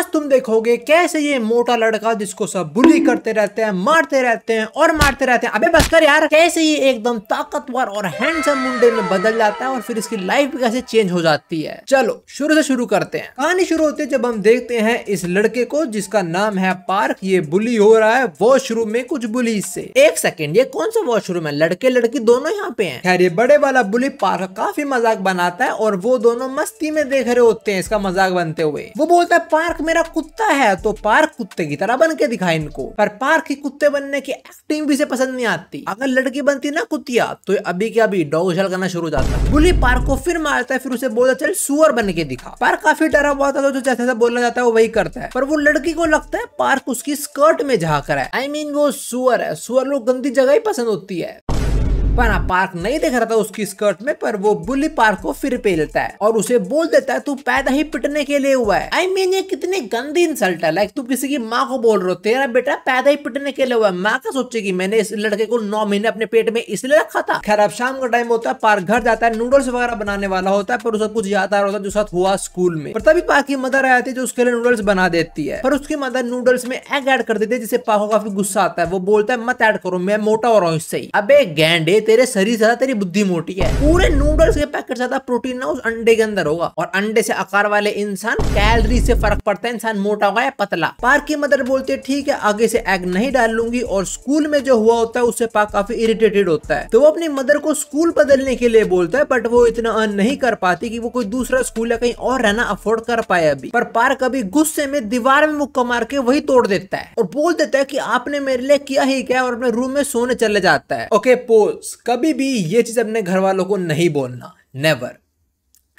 आज तुम देखोगे कैसे ये मोटा लड़का जिसको सब बुली करते रहते हैं मारते रहते हैं और मारते रहते हैं अबे बस कर यार कैसे ये एकदम ताकतवर और हैंडसम मुंडे में बदल जाता है और फिर इसकी लाइफ कैसे चेंज हो जाती है चलो शुरू से शुरू करते हैं कहानी शुरू होती है जब हम देखते हैं इस लड़के को जिसका नाम है पार्क ये बुली हो रहा है वॉशरूम में कुछ बुली से एक सेकेंड ये कौन सा वॉशरूम है लड़के लड़की दोनों यहाँ पे है खैर ये बड़े वाला बुली पार्क काफी मजाक बनाता है और वो दोनों मस्ती में देख रहे होते हैं इसका मजाक बनते हुए वो बोलता है पार्क में मेरा कुत्ता है तो पार्क कुत्ते की तरह बन के दिखा इनको पर पार्क के कुत्ते बनने की एक्टिंग भी से पसंद नहीं आती अगर लड़की बनती ना कुतिया तो अभी क्या अभी डॉग उछल करना शुरू हो जाता है बुली पार्क को फिर मारता है फिर उसे बोलता चल सुअर बन के दिखा पार्क काफी डरा हुआ था तो जो जैसे बोलना जाता है वो वही करता है पर वो लड़की को लगता है पार्क उसकी स्कर्ट में झाकर है आई मीन वो सुअर है सुअर लोग गंदी जगह ही पसंद होती है अपना पार्क नहीं दिख रहा था उसकी स्कर्ट में पर वो बुली पार्क को फिर पे लेता है और उसे बोल देता है तू पैदा ही पिटने के लिए हुआ है आई I मीन mean, ये कितनी गंदी इंसल्ट है लाइक तू किसी की माँ को बोल रहे हो तेरा बेटा पैदा ही पिटने के लिए हुआ है माँ का सोचेगी मैंने इस लड़के को नौ महीने अपने पेट में इसलिए रखा था खैर अब शाम का टाइम होता है पार्क घर जाता है नूडल्स वगैरह बनाने वाला होता है पर उसका कुछ याद आ रहा होता है जो साथ हुआ स्कूल में पर तभी पाक की मदर आ जाती है जो उसके लिए नूडल्स बना देती है पर उसकी मदर नूडल्स में एग एड कर देती है जिससे पाक को काफी गुस्सा आता है वो बोलता है मत एड करो मैं मोटा हो रहा हूँ इससे अब एक गेंडे तेरे शरीर ज्यादा तेरी बुद्धि मोटी है पूरे नूडल्स के पैकेट ज्यादा प्रोटीन ना उस अंडे के अंदर होगा और अंडे से आकार वाले इंसान कैलरी से फर्क पड़ता है इंसान मोटा होगा या पतला पार्क की मदर बोलती है ठीक है आगे से एग नहीं डाल लूंगी और स्कूल में जो हुआ होता है उससे पार्क काफी इरिटेटेड होता है तो वो अपनी मदर को स्कूल बदलने के लिए बोलता है बट वो इतना अर्न नहीं कर पाती की वो कोई दूसरा स्कूल या कहीं और रहना अफोर्ड कर पाए अभी पर पार्क अभी गुस्से में दीवार में मुक्का मार के वही तोड़ देता है और बोल देता है की आपने मेरे लिए किया ही क्या और अपने रूम में सोने चले जाता है ओके पोज कभी भी ये चीज़ अपने घर वालों को नहीं बोलना नेवर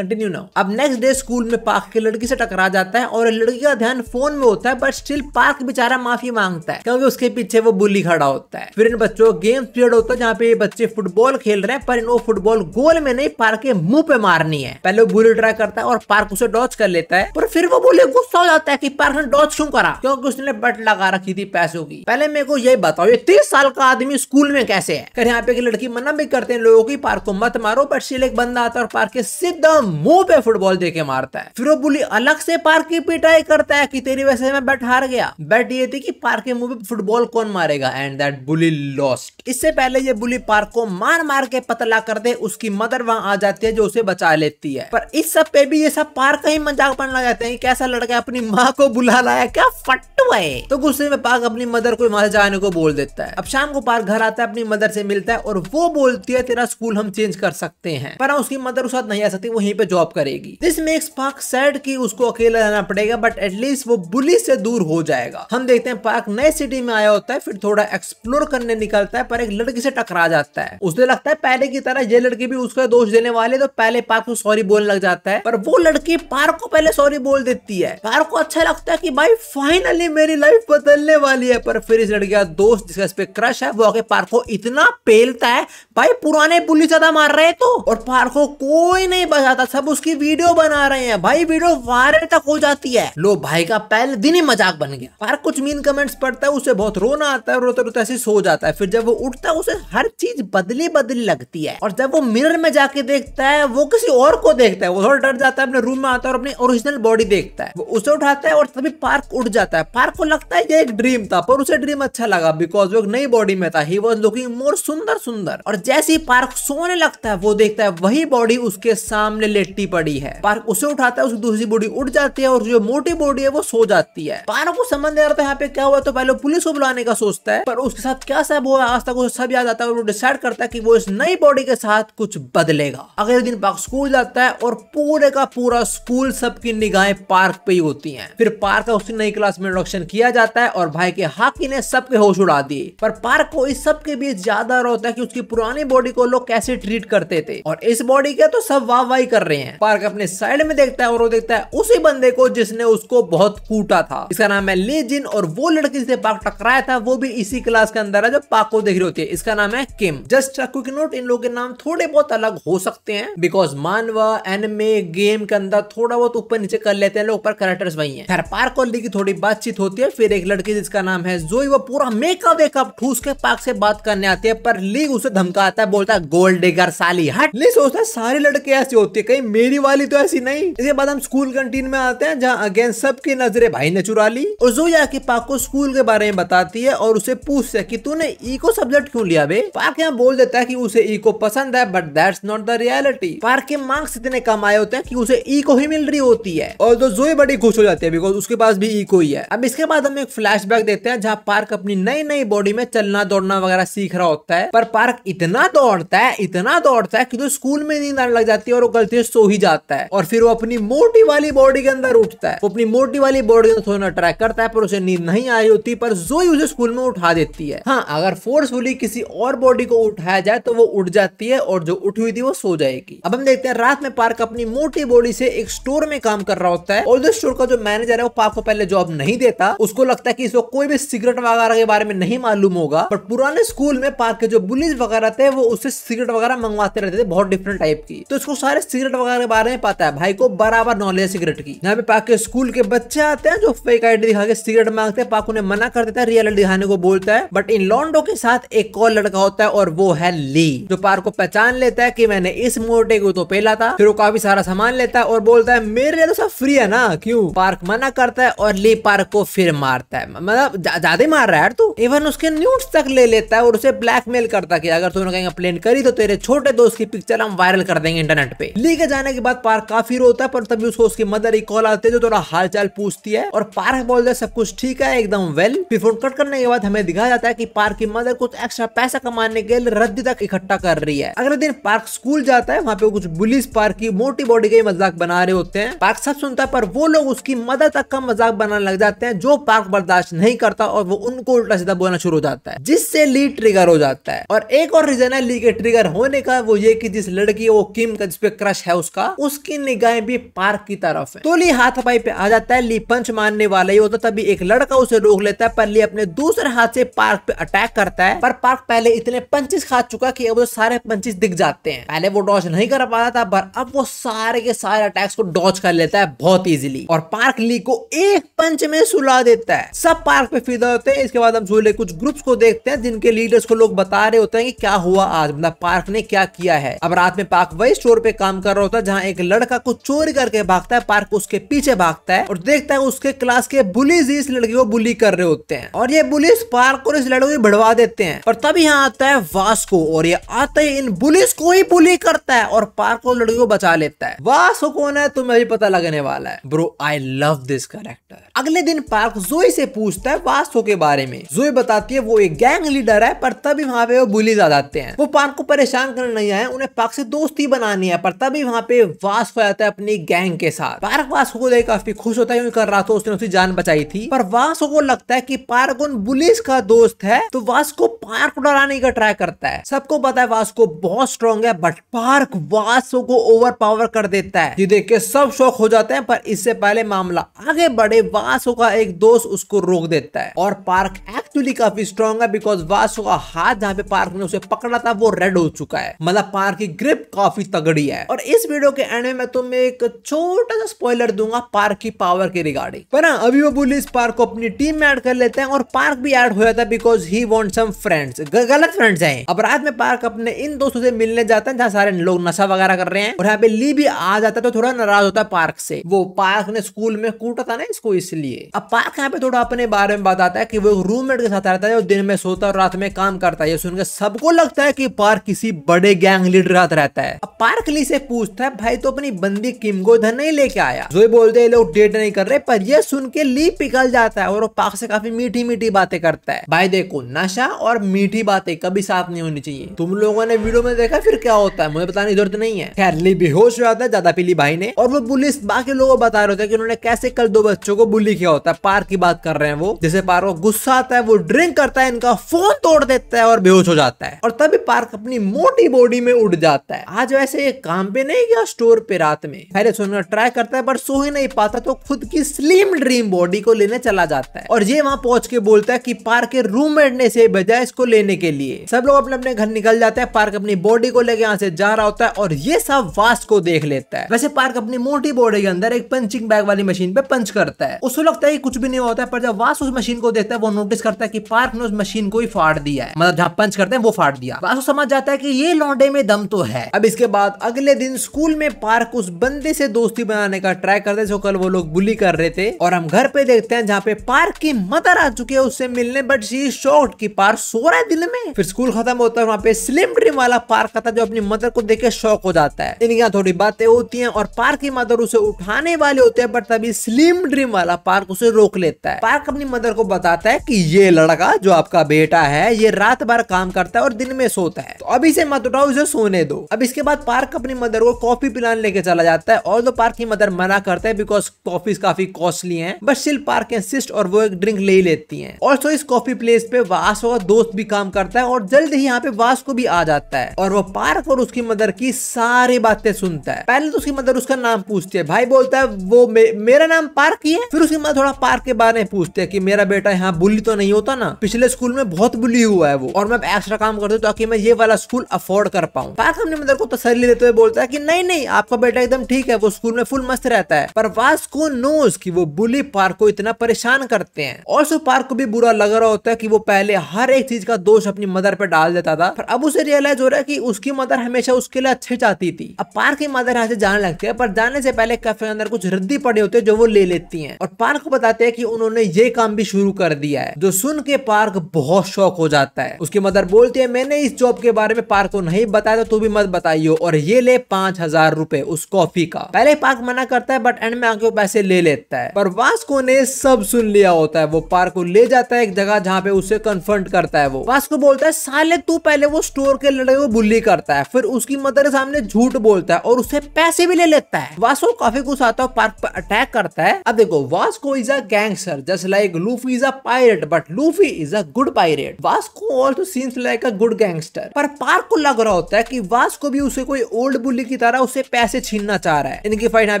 कंटिन्यू ना अब नेक्स्ट डे स्कूल में पार्क की लड़की से टकरा जाता है और लड़की का ध्यान फोन में होता है बट स्टिल पार्क बेचारा माफी मांगता है क्योंकि उसके पीछे वो बुली खड़ा होता है फिर इन बच्चों गेम पीरियड होता है जहाँ पे ये बच्चे फुटबॉल खेल रहे हैं पर वो फुटबॉल गोल में नहीं पार्क के मुंह पे मारनी है पहले वो बुली ट्राई करता है और पार्क उसे डॉच कर लेता है पर फिर वो बोले गुस्सा हो जाता है की पार्क ने डॉच क्यों करा क्योंकि उसने बट लगा रखी थी पैसों की पहले मेरे को यही बताओ ये तीस साल का आदमी स्कूल में कैसे है यहाँ पे लड़की मना भी करते हैं लोगों की पार्क को मत मारो बट स्टिल एक बंदा आता है और पार्क के सिद्धम मुंह पे फुटबॉल देके मारता है फिर वो बुली अलग से पार्क की पिटाई करता है कि तेरी वजह से मैं बैट हार गया बैट ये थी कि पार्क के मुंह पे फुटबॉल कौन मारेगा एंड दैट बुली लॉस्ट इससे पहले ये बुली पार्क को मार मार के पतला कर दे उसकी मदर वहां आ जाती है जो उसे बचा लेती है पर इस सब पे भी ये सब पार्क का ही मजाक बन बना जाते हैं कैसा लड़का अपनी माँ को बुला लाया क्या फट है तो गुस्से में पार्क अपनी मदर को वहां जाने को बोल देता है अब शाम को पार्क घर आता है अपनी मदर से मिलता है और वो बोलती है तेरा स्कूल हम चेंज कर सकते हैं पर हाँ, उसकी मदर उस नहीं आ सकती वो यहीं पे जॉब करेगी दिस मेक्स पार्क सैड कि उसको अकेला रहना पड़ेगा बट एटलीस्ट वो बुली से दूर हो जाएगा हम देखते हैं पार्क नए सिटी में आया होता है फिर थोड़ा एक्सप्लोर करने निकलता है पर एक लड़की से टकरा जाता है उसे लगता है पहले की तरह ये लड़की भी उसका दोष देने वाले तो पहले पार्क को सॉरी बोलने लग जाता है पर वो लड़की पार्क को पहले सॉरी बोल देती है पार्क को अच्छा लगता है की भाई फाइनली मेरी लाइफ बदलने वाली है पर फिर इस लड़की का दोस्त जिसका इस पे क्रश है वो आगे पार्क को इतना पेलता है भाई पुराने बुली ज्यादा मार रहे तो और पार्क को कोई नहीं बचाता था सब उसकी वीडियो बना रहे हैं भाई वीडियो वायरल तक हो जाती है लो भाई का पहले दिन ही मजाक बन गया पर कुछ मीन कमेंट्स पड़ता है उसे बहुत रोना आता है रोते रोते ऐसे सो जाता है फिर जब वो उठता है उसे हर चीज बदली बदली लगती है और जब वो मिरर में जाके देखता है वो किसी और को देखता है वो थोड़ा डर जाता है अपने रूम में आता है और अपनी ओरिजिनल बॉडी देखता है वो उसे उठाता है और तभी पार्क उठ जाता है पार्क को लगता है ये एक ड्रीम था पर उसे ड्रीम अच्छा लगा बिकॉज वो एक नई बॉडी में था ही वॉज लुकिंग मोर सुंदर सुंदर और जैसे ही पार्क सोने लगता है वो देखता है वही बॉडी उसके सामने लेटी पड़ी है पार्क उसे उठाता है उसकी दूसरी बॉडी उठ जाती है और जो मोटी बॉडी है वो सो जाती है पार्क को समझ नहीं आता यहाँ पे क्या हुआ तो पहले पुलिस को बुलाने का सोचता है पर उसके साथ क्या सब हुआ आज तक उसे सब याद आता है वो डिसाइड करता है की वो इस नई बॉडी के साथ कुछ बदलेगा अगले दिन पार्क स्कूल जाता है और पूरे का पूरा स्कूल सबकी निगाहें पार्क पे ही होती है फिर पार्क का उसकी नई क्लास में इंट्रोडक्शन किया जाता है और भाई के हाकी ने सबके होश उड़ा दिए पर पार्क को इस सब के बीच ज्यादा रोता है कि उसकी पुरानी बॉडी को लोग कैसे ट्रीट करते थे और इस बॉडी के तो सब वाह वाह कर रहे हैं पार्क अपने साइड में देखता है और वो देखता है उसी बंदे को जिसने उसको बहुत कूटा था इसका नाम है लेजिन और वो लड़की से पार्क टकराया था वो भी इसी क्लास के अंदर है जो पार्क को देख रही होती है इसका नाम है किम जस्ट क्विक नोट इन लोगों के नाम थोड़े बहुत अलग हो सकते हैं बिकॉज मानवा एनमे गेम के अंदर थोड़ा बहुत ऊपर नीचे कर लेते हैं लोग पर करेक्टर्स वही है खैर पार्क और लेकिन थोड़ी बातचीत होती है फिर एक लड़की जिसका नाम है जो वो पूरा मेकअप वेकअप ठूस के पार्क से बात करने आती है पर लीग उसे धमकाता है बोलता है गोल्ड डिगर साली हट ली सोचता है सारी लड़के ऐसी होती है कहीं मेरी वाली तो ऐसी नहीं इसके बाद हम स्कूल कंटीन में आते हैं जहाँ अगेन सबकी नजरे भाई ने चुरा ली और जोया की पाक को स्कूल के बारे में बताती है और उसे पूछते है कि तूने इको सब्जेक्ट क्यूँ लिया बे पाक यहाँ बोल देता है की उसे इको पसंद है but that's not the reality Park के मार्क्स इतने कम आए होते हैं कि उसे इको ही मिल रही होती है और तो जो बड़ी खुश हो जाती है बिकॉज उसके पास भी इको ही है अब इसके बाद हम एक फ्लैश देते हैं जहाँ पार्क अपनी नई नई बॉडी में चलना दौड़ना वगैरह सीख रहा होता है पर पार्क इतना दौड़ता है इतना दौड़ता है कि तो स्कूल में नींद आने लग जाती है और वो गलती से सो ही जाता है और फिर वो अपनी मोटी वाली बॉडी के अंदर उठता है वो अपनी मोटी वाली बॉडी के अंदर ट्रैक करता है पर उसे नींद नहीं आई होती पर जोई उसे स्कूल में उठा देती है हाँ अगर फोर्सफुली किसी और बॉडी को उठाया जाए तो वो उठ जाती है और जो उठी हुई थी वो सो जाएगी अब हम देखते हैं रात में पार्क अपनी मोटी बॉडी से एक स्टोर में काम कर रहा होता है और जो स्टोर का जो मैनेजर है वो पार्क को पहले जॉब नहीं देता उसको लगता है कि इसको कोई भी सिगरेट वगैरह के बारे में नहीं मालूम होगा पर पुराने स्कूल में पार्क के जो बुलिस वगैरह थे वो उससे सिगरेट वगैरह मंगवाते रहते थे बहुत डिफरेंट टाइप की तो उसको सारे सिगरेट सिगरेट वगैरह के बारे में पता है भाई को बराबर नॉलेज है सिगरेट की यहाँ पे पाके स्कूल के बच्चे आते हैं जो फेक आई डी दिखा के सिगरेट मांगते हैं पाक उन्हें मना कर देता है रियल दिखाने को बोलता है बट इन लॉन्डो के साथ एक और लड़का होता है और वो है ली जो पार्क को पहचान लेता है की मैंने इस मोटे को तो पेला था फिर वो काफी सारा सामान लेता है और बोलता है मेरे लिए तो सब फ्री है ना क्यूँ पार्क मना करता है और ली पार्क को फिर मारता है मतलब ज्यादा ही मार रहा है तू इवन उसके न्यूज तक ले लेता है और उसे ब्लैकमेल करता है कि अगर तूने कहीं कंप्लेन करी तो तेरे छोटे दोस्त की पिक्चर हम वायरल कर देंगे इंटरनेट पे ली के जाने के बाद पार्क काफी रोता है पर तभी उसको उसकी मदर एक कॉल आती है जो थोड़ा हाल चाल पूछती है और पार्क बोल है सब कुछ ठीक है एकदम वेल फिर फोन कट करने के बाद हमें दिखाया जाता है की पार्क की मदर कुछ एक्स्ट्रा पैसा कमाने के लिए रद्दी तक इकट्ठा कर रही है अगले दिन पार्क स्कूल जाता है वहाँ पे कुछ पुलिस पार्क की मोटी बॉडी के मजाक बना रहे होते हैं पार्क सब सुनता है पर वो लोग उसकी मदर तक का मजाक बनाने लग जाते हैं जो पार्क बर्दाश्त नहीं करता और वो उनको उल्टा सीधा बोलना शुरू हो जाता है जिससे ली ट्रिगर हो जाता है और एक और रीजन है ली के ट्रिगर होने का वो ये की जिस लड़की वो किम का जिसपे क्रश है उसका उसकी निगाहें भी पार्क की तरफ है तो ली पाई पे आ जाता है ली पंच मारने वाला ही होता तभी एक लड़का उसे रोक लेता है पर ली अपने दूसरे हाथ से पार्क पे अटैक करता है पर पार्क पहले इतने पंचिस खा चुका की वो सारे पंचिस दिख जाते हैं पहले वो डॉच नहीं कर पा था पर अब वो सारे के सारे अटैक्स को डॉच कर लेता है बहुत इजिली और पार्क ली को एक पंच में सुला देता है सब पार्क पे फिदा होते हैं इसके बाद हम झूले कुछ ग्रुप्स को देखते हैं जिनके लीडर्स को लोग बता रहे होते हैं कि क्या हुआ आज मतलब पार्क ने क्या किया है अब रात में पार्क वही स्टोर पे काम कर कर रहा होता है जहाँ एक लड़का को चोरी करके भागता है पार्क उसके पीछे भागता है और देखता है उसके क्लास के बुलिस इस लड़के को बुली कर रहे होते हैं और ये बुलिस पार्क और इस लड़के को भड़वा देते हैं और तभी यहाँ आता है वास्को और ये आते ही इन बुलिस को ही बुली करता है और पार्क और लड़की को बचा लेता है वास्को कौन है तुम्हें भी पता लगने वाला है bro I love this character अगले दिन पार्क जोई से पूछता है वास्को के बारे में जोई बताती है वो एक गैंग लीडर है पर तभी वहाँ पे वो बुलिस आ जाते हैं वो पार्क को परेशान करने नहीं आए उन्हें पार्क से दोस्ती बनानी है पर तभी भी वहाँ पे वास हो जाता है अपनी गैंग के साथ पार्क वास्क को देख काफी खुश होता है क्योंकि कर रहा था उसने उसकी जान बचाई थी पर वास को लगता है की पार्क उन बुलिस का दोस्त है तो वास को पार्क डराने का ट्राई करता है सबको पता है वास को बहुत स्ट्रॉन्ग है बट पार्क वास्को को ओवर पावर कर देता है ये देख के सब शौक हो जाते हैं पर इससे पहले मामला आगे बढ़े वासो का एक दोस्त उसको रोक देता है और पार्क एक्चुअली काफी स्ट्रॉन्ग है बिकॉज वासो का हाथ जहाँ पे पार्क ने उसे पकड़ा था वो रेड हो चुका है मतलब पार्क की ग्रिप काफी तगड़ी है और इस वीडियो के एंड में तुम्हें एक छोटा सा स्पॉइलर दूंगा पार्क की पावर के रिगार्डिंग पर ना हाँ, अभी वो बुलिस पार्क को अपनी टीम में ऐड कर लेते हैं और पार्क भी ऐड हो जाता है because he want some friends गलत फ्रेंड्स है अब रात में पार्क अपने इन दोस्तों से मिलने जाते हैं जहाँ सारे लोग नशा वगैरह कर रहे हैं और यहाँ पे ली भी आ जाता है तो थोड़ा नाराज होता है पार्क से वो पार्क ने स्कूल में कूटा था ना इसको इसलिए अब पार्क यहाँ पे थोड़ा अपने बारे में बताता है कि वो रूममेट के साथ रहता है और दिन में सोता है और रात में काम करता है ये सुनकर सबको लगता है कि पार्क किसी बड़े गैंग लीडर रहता है अब पार्क ली से पूछ पूछता है भाई तो अपनी बंदी किम को इधर नहीं लेके आया जो बोलते हैं लोग डेट नहीं कर रहे पर यह सुन के ली पिघल जाता है और वो पाक से काफी मीठी मीठी बातें करता है भाई देखो नशा और मीठी बातें कभी साथ नहीं होनी चाहिए तुम लोगों ने वीडियो में देखा फिर क्या होता है मुझे बताने की जरूरत नहीं है खैर ली बेहोश हो जाता है ज्यादा पीली भाई ने और वो पुलिस बाकी लोगों को बता रहे होते हैं कि उन्होंने कैसे कल दो बच्चों को बुली किया होता है पार की बात कर रहे हैं वो जैसे पार को गुस्सा आता है वो ड्रिंक करता है इनका फोन तोड़ देता है और बेहोश हो जाता है और तभी पार्क अपनी मोटी बॉडी में उड़ जाता है आज वैसे ये काम पे नहीं या स्टोर पे रात में खैर सोना ट्राई करता है बट सो ही नहीं पाता तो खुद की स्लिम ड्रीम बॉडी को लेने चला जाता है और ये वहाँ पहुंच के बोलता है की पार्क के रूम मेडने से बजाय इसको लेने के लिए सब लोग अपने अपने घर निकल जाते हैं पार्क अपनी बॉडी को लेके यहाँ से जा रहा होता है और ये सब वास्ट को देख लेता है वैसे पार्क अपनी मोटी बॉडी के अंदर एक पंचिंग बैग वाली मशीन पे पंच करता है उसको लगता है कुछ भी नहीं होता है पर जब वास उस मशीन को देखता है वो नोटिस करता है कि पार्क ने उस मशीन को ही फाड़ दिया है मतलब जहाँ पंच करते हैं वो फाड़ दिया वास समझ जाता है की ये लौंडे में दम तो है अब इसके बाद अगले दिन स्कूल में पार्क उस बंदे से दोस्ती बनाने का ट्राई करते जो कल वो लोग बुली कर रहे थे और हम घर पे देखते हैं जहाँ पे पार्क की मदर आ चुकी है उससे मिलने बट शी शॉर्ट की पार्क सो रहा है दिल में फिर स्कूल खत्म होता है वहाँ पे स्लिम ड्रीम वाला पार्क आता जो अपनी मदर को देख के शौक हो जाता है लेकिन यहाँ थोड़ी बातें होती है और पार्क की मदर उसे उठाने वाले होते हैं बट तभी स्लिम ड्रीम वाला पार्क उसे रोक लेता है पार्क अपनी मदर को बताता है की ये लड़का जो आपका बेटा है ये रात भर काम करता है और दिन में सोता है तो अभी से मत उठाओ इसे सोने दो अब इसके बाद पार्क अपनी मदर को को कॉफी पिलाने लेके चला जाता है और दो पार्क की मदर मना करते हैं बिकॉज कॉफी काफी कॉस्टली है बट स्टिल पार्क इंसिस्ट और वो एक ड्रिंक ले ही लेती है और तो इस कॉफी प्लेस पे वास और दोस्त भी काम करता है और जल्द ही यहाँ पे वास को भी आ जाता है और वो पार्क और उसकी मदर की सारी बातें सुनता है पहले तो उसकी मदर उसका नाम पूछती है भाई बोलता है वो मे, मेरा नाम पार्क ही है फिर उसकी मदर थोड़ा पार्क के बारे में पूछते है की मेरा बेटा यहाँ बुली तो नहीं होता ना पिछले स्कूल में बहुत बुली हुआ है वो और मैं एक्स्ट्रा काम करता हूँ ताकि मैं ये वाला स्कूल अफोर्ड कर पाऊँ पार्क अपनी मदर को तसली देते हुए बोलता है कि नहीं नहीं आपका बेटा एकदम ठीक है वो स्कूल में फुल मस्त रहता है पर वास्को नोज की वो बुली पार्क को इतना परेशान करते हैं और सो पार्क को भी बुरा लग रहा होता है की वो पहले हर एक चीज का दोष अपनी मदर पे डाल देता था पर अब उसे रियलाइज हो रहा है की उसकी मदर हमेशा उसके लिए अच्छे चाहती थी अब पार्क की मदर यहाँ से जाने लगती है पर जाने से पहले कैफे के अंदर कुछ रद्दी पड़े होते हैं जो वो ले लेती है और पार्क को बताते हैं कि उन्होंने ये काम भी शुरू कर दिया है जो सुन के पार्क बहुत शौक हो जाता है उसकी मदर बोलती है मैंने इस जॉब के बारे में पार्क को नहीं बताया तो तू भी मत बताइयो और ये ले पांच हजार रूपए उस कॉफी का पहले पार्क मना करता है बट एंड में आके वो पैसे ले लेता है पर वास्को ने सब सुन लिया होता है वो पार्क को ले जाता है एक जगह जहाँ पे उसे कन्फर्ट करता है वो वास्को बोलता है साले तू पहले वो स्टोर के लड़के को बुल्ली करता है फिर उसकी मदर के सामने झूठ बोलता है और उसे पैसे भी ले लेता है वास्को काफी कुछ आता है पार्क पर अटैक करता है अब देखो Vasco is a gangster just like Luffy is a pirate but Luffy is a good pirate Vasco also seems like a good gangster पर पार्क को लग रहा होता है कि वास्को भी उसे कोई ओल्ड बुल्ली की तरह उसे पैसे छीनना चाह रहा है इनकी फाइट यहाँ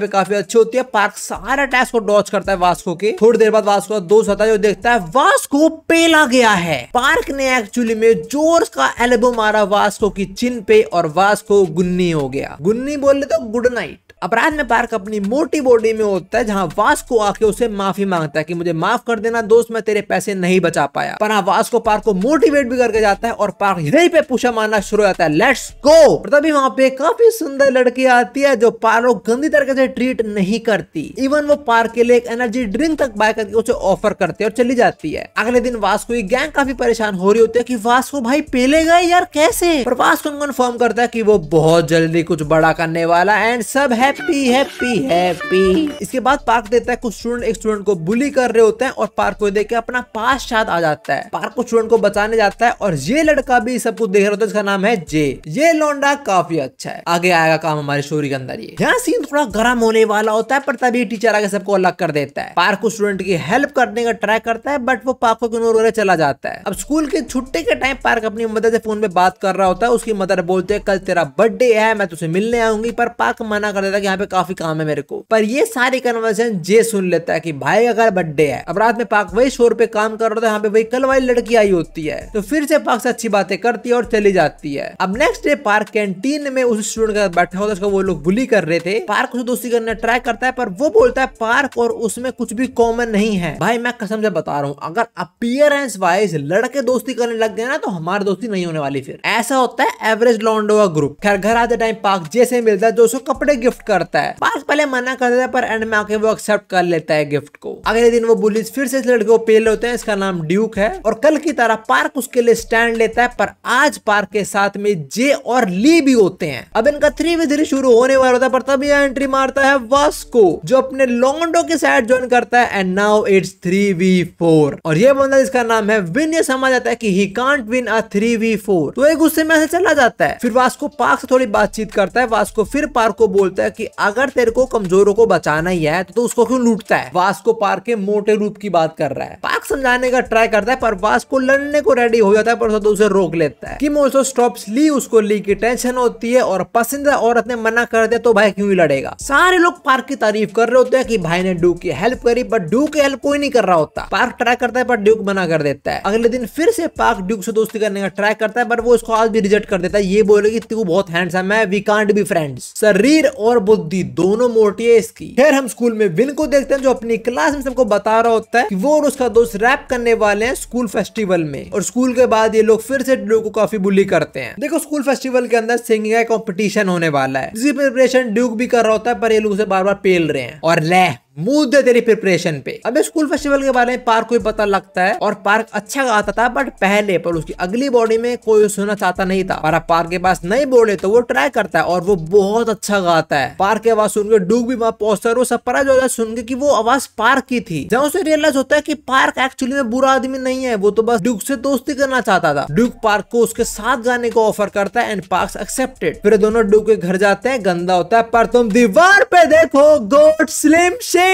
पे काफी अच्छी होती है पार्क सारा टैक्स को डॉच करता है वास्को के थोड़ी देर बाद वास्को का दोस्त आता है जो देखता है वास्को पेला गया है पार्क ने एक्चुअली में जोर का एल्बो मारा वास्को की चिन पे और वास्को गुन्नी हो गया गुन्नी बोल बोले तो गुड नाइट अपराध में पार्क अपनी मोटी बॉडी में होता है जहाँ को आके उसे माफी मांगता है कि मुझे माफ कर देना दोस्त मैं तेरे पैसे नहीं बचा पाया पर हाँ, वास को पार्क को मोटिवेट भी करके जाता है और पार्क यही पे पूछा मारना शुरू हो जाता है लेट्स गो तभी वहाँ पे काफी सुंदर लड़की आती है जो पार्क को गंदी तरीके से ट्रीट नहीं करती इवन वो पार्क के लिए एक एनर्जी ड्रिंक तक बाय करके उसे ऑफर करती है और चली जाती है अगले दिन वास को गैंग काफी परेशान हो रही होती है की वास को भाई पेले गए यार कैसे पर को कन्फर्म करता है की वो बहुत जल्दी कुछ बड़ा करने वाला एंड सब है हैप्पी हैप्पी हैप्पी इसके बाद पार्क देता है कुछ स्टूडेंट एक स्टूडेंट को बुली कर रहे होते हैं और पार्क को देख के अपना पास शायद आ जाता है पार्क को स्टूडेंट को बचाने जाता है और ये लड़का भी सब कुछ देख रहा होता है जिसका नाम है जे ये लौंडा काफी अच्छा है आगे आएगा काम हमारे स्टोरी के अंदर ये यहाँ सीन थोड़ा गर्म होने वाला होता है पर तभी टीचर आगे सबको अलग कर देता है पार्क को स्टूडेंट की हेल्प करने का ट्राई करता है बट वो पार्क को इग्नोर चला जाता है अब स्कूल के छुट्टी के टाइम पार्क अपनी मदर से फोन पे बात कर रहा होता है उसकी मदर बोलते है कल तेरा बर्थडे है मैं तुझे मिलने आऊंगी पर पार्क मना कर देता है था कि यहाँ पे काफी काम है मेरे को पर ये सारी कन्वर्सेशन जे सुन लेता है कि भाई अगर बर्थडे है अब रात में पाक वही शोर पे काम कर रहा था यहाँ पे वही कल वाली लड़की आई होती है तो फिर से पाक से अच्छी बातें करती है और चली जाती है अब नेक्स्ट डे पार्क कैंटीन में उस स्टूडेंट के साथ बैठा होता है वो लोग बुली कर रहे थे पार्क उसे दोस्ती करने ट्राई करता है पर वो बोलता है पार्क और उसमें कुछ भी कॉमन नहीं है भाई मैं कसम से बता रहा हूँ अगर अपियरेंस वाइज लड़के दोस्ती करने लग गए ना तो हमारी दोस्ती नहीं होने वाली फिर ऐसा होता है एवरेज लॉन्डो का ग्रुप खैर घर आते टाइम पार्क जैसे मिलता है जो उसको कपड़े गिफ्ट करता है पास पहले मना कर देता है पर एंड में आके वो एक्सेप्ट कर लेता है गिफ्ट को अगले दिन वो बुलिस फिर से इस लड़के को पेल होते हैं इसका नाम ड्यूक है और कल की तरह पार्क उसके लिए स्टैंड लेता है पर आज पार्क के साथ में जे और ली भी होते हैं अब इनका थ्री वे थ्री शुरू होने वाला होता है पर तब यह एंट्री मारता है वास्को जो अपने लॉन्डो के साथ ज्वाइन करता है and now it's three v four और ये बंदा जिसका नाम है विन ये समझ आता है कि he can't win a three v four तो एक गुस्से में चला जाता है फिर वास्को पार्क से थोड़ी बातचीत करता है वास्को फिर पार्क को बोलता है कि अगर तेरे को कमजोरों को बचाना ही है तो, उसको क्यों लूटता है वास्को पार्क के मोटे रूप की बात कर रहा है पार्क समझाने का ट्राई करता है पर वास्को लड़ने को रेडी हो जाता है पर उसे रोक लेता है कि मोसो स्टॉप ली उसको ली की टेंशन होती है और पसंदीदा औरत ने मना कर दिया तो भाई क्यों ही लड़ेगा सारे लोग पार्क की तारीफ कर रहे होते हैं कि भाई ने डू की हेल्प करी बट डू की हेल्प कोई नहीं कर रहा होता पार्क ट्राई करता है पर ड्यूक मना कर देता है अगले दिन फिर से पार्क ड्यूक से दोस्ती करने का ट्राई करता है पर वो उसको आज भी रिजेक्ट कर देता है ये बोले की तू बहुत हैंडसम है वी कांट बी फ्रेंड्स शरीर और बुद्धि दोनों मोटी है इसकी खैर हम स्कूल में विन को देखते हैं जो अपनी क्लास में सबको बता रहा होता है कि वो और उसका दोस्त रैप करने वाले हैं स्कूल फेस्टिवल में और स्कूल के बाद ये लोग फिर से ड्यू को काफी बुली करते हैं देखो स्कूल फेस्टिवल के अंदर सिंगिंग का कॉम्पिटिशन होने वाला है जिसकी प्रिपरेशन ड्यूक भी कर रहा होता है पर ये लोग उसे बार बार पेल रहे हैं और लह मूव दे तेरी प्रिपरेशन पे अब स्कूल फेस्टिवल के बारे में पार्क को पता लगता है और पार्क अच्छा गाता था बट पहले पर उसकी अगली बॉडी में कोई सुनना चाहता नहीं था पर पार्क के पास नहीं बोले तो वो ट्राई करता है और वो बहुत अच्छा गाता है पार्क की आवाज सुनकर डूब भी पोस्टर सरप्राइज हो जाए सुन की वो आवाज पार्क की थी जहाँ उसे रियलाइज होता है की पार्क एक्चुअली में बुरा आदमी नहीं है वो तो बस डूब से दोस्ती करना चाहता था ड्यूक पार्क को उसके साथ गाने को ऑफर करता है एंड पार्क एक्सेप्टेड फिर दोनों डूब के घर जाते हैं गंदा होता है पर तुम दीवार पे देखो गोड स्लिम शेप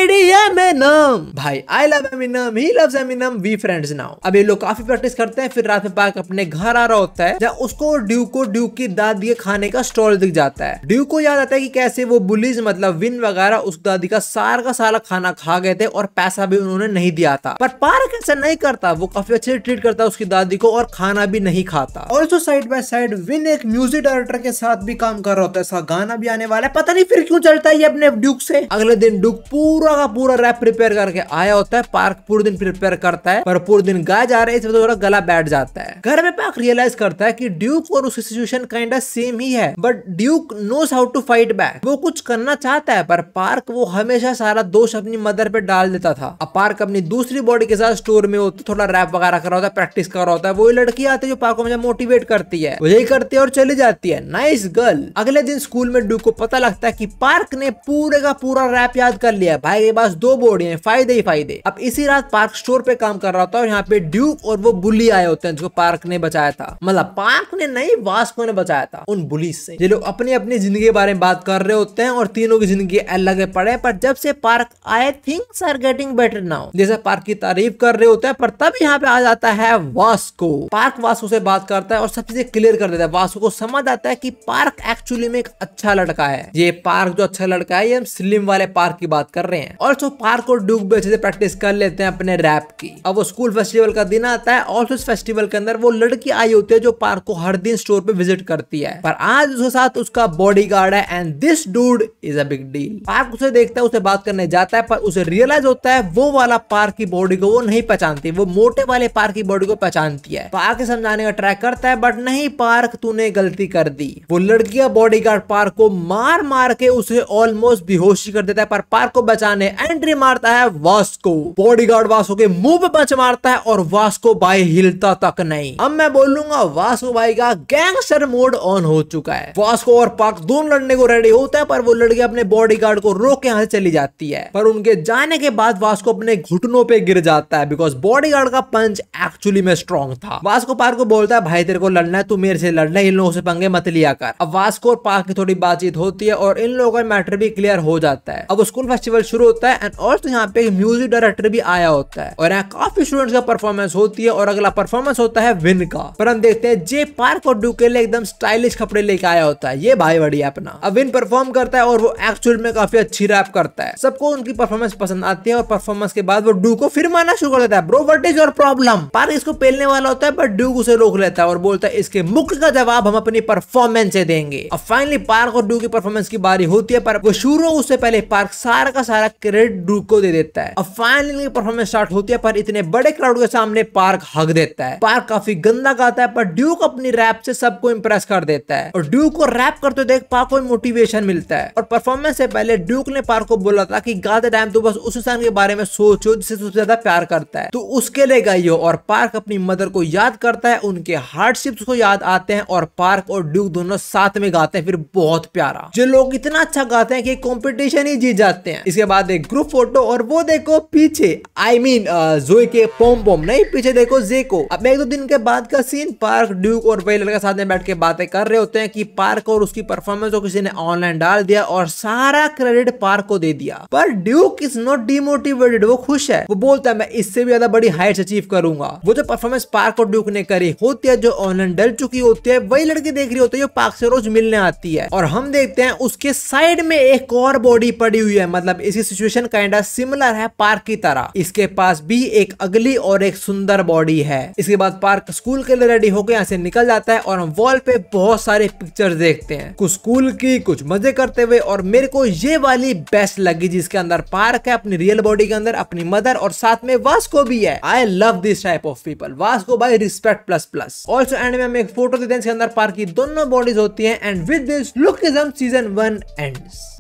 प्रैक्टिस करते हैं फिर रात में अपने घर आ रहा होता है उसको ड्यू को ड्यू की खाने का स्टॉल दिख जाता है ड्यू को याद आता है कैसे वो बुलिस मतलब विन वगैरह उस दादी का सारा का सारा खाना खा गए थे और पैसा भी उन्होंने नहीं दिया था पर पार्क ऐसा नहीं करता वो काफी अच्छे ट्रीट करता उसकी दादी को और खाना भी नहीं खाता और साइड बाय साइड विन एक म्यूजिक डायरेक्टर के साथ भी काम कर रहा होता है गाना भी आने वाला है पता नहीं फिर क्यों चलता है ये अपने ड्यूक से अगले दिन ड्यूक पूरा पूरा का पूरा रैप प्रिपेयर करके आया होता है पार्क पूरे दिन प्रिपेयर करता है पर पूरे दिन गाय जा रहे है इसमें गला बैठ जाता है घर में पार्क रियलाइज करता है की ड्यूक और उसकी सिचुएशन काइंड ऑफ सेम ही है but Duke knows how to fight back वो कुछ करना चाहता है पर पार्क वो हमेशा सारा दोष अपनी मदर पे डाल देता था अब पार्क अपनी दूसरी बॉडी के साथ स्टोर में होता तो थोड़ा रैप वगैरह कर रहा होता है प्रैक्टिस कर रहा होता है वो लड़की आती है जो पार्क को मुझे मोटिवेट करती है वो यही करती है और चली जाती है नाइस गर्ल अगले दिन स्कूल में ड्यूक को पता लगता है कि पार्क ने पूरे का पूरा रैप याद कर लिया भाई के पास दो बॉडी है फायदे ही फायदे अब इसी रात पार्क स्टोर पे काम कर रहा होता है और यहाँ पे ड्यूक और वो बुली आए होते हैं जिसको पार्क ने बचाया था मतलब पार्क ने नहीं वास्को ने बचाया था उन बुलिस से ये लोग अपनी अपनी जिंदगी के बारे में बात कर रहे होते हैं और तीनों की जिंदगी अलग पड़े पर जब से पार्क आए things are getting better now जैसे पार्क की तारीफ कर रहे होते हैं पर तब यहाँ पे आ जाता है वास्को पार्क वास्को से बात करता है और सब चीजें क्लियर कर देता है वास्को को समझ आता है की पार्क एक्चुअली में एक अच्छा लड़का है ये पार्क जो अच्छा लड़का है ये हम स्लिम वाले पार्क की बात कर रहे रहे हैं और सो पार्क और ड्यूक भी अच्छे से प्रैक्टिस कर लेते हैं अपने रैप की अब वो स्कूल फेस्टिवल का दिन आता है और उस फेस्टिवल के अंदर वो लड़की आई होती है जो पार्क को हर दिन स्टोर पे विजिट करती है पर आज उसके साथ उसका बॉडी गार्ड है and this dude is a big deal Park उसे देखता है उसे बात करने जाता है पर उसे रियलाइज होता है वो वाला पार्क की बॉडी को वो नहीं पहचानती वो मोटे वाले पार्क की बॉडी को पहचानती है पार्क समझाने का ट्राई करता है बट नहीं पार्क तूने गलती कर दी वो लड़की का बॉडी पार्क को मार मार के उसे ऑलमोस्ट बेहोशी कर देता है पर पार्क को बचा बचाने एंट्री मारता है वास्को बॉडीगार्ड वास्को के मुंह पे पंच मारता है और वास्को भाई हिलता तक नहीं अब मैं बोलूंगा वास्को भाई का गैंगस्टर मोड ऑन हो चुका है वास्को और पाक दोनों लड़ने को रेडी होता है पर वो लड़की अपने बॉडीगार्ड को रोक के यहाँ से चली जाती है पर उनके जाने के बाद वास्को अपने घुटनों पे गिर जाता है बिकॉज बॉडीगार्ड का पंच एक्चुअली में स्ट्रॉन्ग था वास्को पार्क को बोलता है भाई तेरे को लड़ना है तू मेरे से लड़ना है इन लोगों से पंगे मत लिया कर अब वास्को और पार्क की थोड़ी बातचीत होती है और इन लोगों का मैटर भी क्लियर हो जाता है अब स्कूल फेस्टिवल शुरू होता है एंड ऑल्सो यहाँ पे म्यूजिक डायरेक्टर भी आया होता है और यहाँ काफी स्टूडेंट्स का परफॉर्मेंस होती है और अगला परफॉर्मेंस होता है विन का पर हम देखते हैं जे पार्क और डू के लिए एकदम स्टाइलिश कपड़े लेके आया होता है ये भाई बढ़िया अपना अब विन परफॉर्म करता है और वो एक्चुअल में काफी अच्छी रैप करता है सबको उनकी परफॉर्मेंस पसंद आती है और परफॉर्मेंस के बाद वो डू को फिर मारना शुरू कर देता है bro what is your problem Park इसको पेलने वाला होता है बट डू उसे रोक लेता है और बोलता है इसके मुख्य का जवाब हम अपनी परफॉर्मेंस से देंगे और फाइनली पार्क और डू की परफॉर्मेंस की बारी होती है पर वो शुरू उससे पहले पार्क सारा का सारा सारा क्रेडिट ड्रू को दे देता है अब फाइनली परफॉर्मेंस स्टार्ट होती है पर इतने बड़े क्राउड के सामने पार्क हक देता है पार्क काफी गंदा गाता है पर ड्यूक अपनी रैप से सबको इम्प्रेस कर देता है और ड्यूक को रैप करते देख पार्क को मोटिवेशन मिलता है और परफॉर्मेंस से पहले ड्यूक ने पार्क को बोला था की गाते टाइम तो बस उस इंसान के बारे में सोचो जिसे सबसे ज्यादा प्यार करता है तो उसके लिए गई हो और पार्क अपनी मदर को याद करता है उनके हार्डशिप को याद आते हैं और पार्क और ड्यूक दोनों साथ में गाते हैं फिर बहुत प्यारा जो लोग इतना अच्छा गाते हैं कि कंपटीशन ही जीत जाते हैं इसके बाद बाद एक ग्रुप फोटो और वो देखो पीछे आई I mean mean, Joey uh, के पोम पोम नहीं पीछे देखो जे को अब एक दो दिन के बाद का सीन पार्क ड्यूक और वेलर के साथ में बैठ के बातें कर रहे होते हैं कि पार्क और उसकी परफॉर्मेंस को किसी ने ऑनलाइन डाल दिया और सारा क्रेडिट पार्क को दे दिया पर ड्यूक इज नॉट डिमोटिवेटेड वो खुश है वो बोलता है मैं इससे भी ज्यादा बड़ी हाइट अचीव करूंगा वो जो परफॉर्मेंस पार्क और ड्यूक ने करी होती है जो ऑनलाइन डल चुकी होती है वही लड़की देख रही होती है जो पार्क से रोज मिलने आती है और हम देखते हैं उसके साइड में एक और बॉडी पड़ी हुई है मतलब इसी सिचुएशन काइंड ऑफ सिमिलर है पार्क की तरह इसके पास भी एक अगली और एक सुंदर बॉडी है इसके बाद पार्क स्कूल के लिए रेडी होकर यहाँ से निकल जाता है और हम वॉल पे बहुत सारे पिक्चर देखते हैं कुछ स्कूल की कुछ मजे करते हुए और मेरे को ये वाली बेस्ट लगी जिसके अंदर पार्क है अपनी रियल बॉडी के अंदर अपनी मदर और साथ में वास्को भी है I love this type of people Vasco बाई respect plus plus also end में हम एक फोटो देते हैं इसके अंदर पार्क की दोनों बॉडीज होती है and with this look is season one and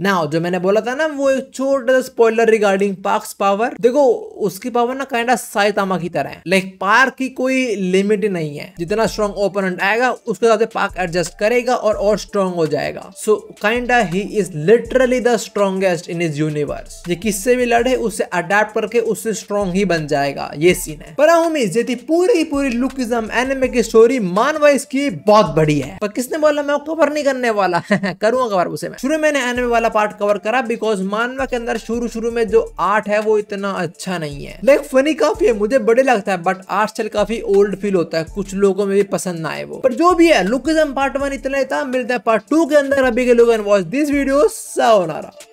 now जो मैंने बोला था ना वो एक छोटा the spoiler regarding Park power देखो उसकी पावर ना कैंडा ऑफ साइतामा की तरह है लाइक पार्क की कोई लिमिट नहीं है जितना स्ट्रॉन्ग ओपोनेंट आएगा उसके हिसाब से पार्क एडजस्ट करेगा और और स्ट्रॉन्ग हो जाएगा so kind he is literally the strongest in is universe ये किससे भी लड़े उसे अडेप्ट करके उससे स्ट्रॉन्ग ही बन जाएगा ये सीन है पर उम्मीद ये थी पूरी पूरी लुकिज्म एनिमे की स्टोरी मान वाइज की बहुत बड़ी है पर किसने बोला मैं कवर नहीं करने वाला करूंगा कवर उसे मैं शुरू मैंने एनिमे वाला पार्ट कवर करा बिकॉज मानवा के अंदर यार शुरू शुरू में जो आर्ट है वो इतना अच्छा नहीं है लाइक फनी काफी है मुझे बड़े लगता है बट आर्ट स्टाइल काफी ओल्ड फील होता है कुछ लोगों में भी पसंद ना आए वो पर जो भी है लुकिज्म पार्ट वन इतना ही था मिलता है पार्ट टू के अंदर अभी के लोग वॉच दिस वीडियो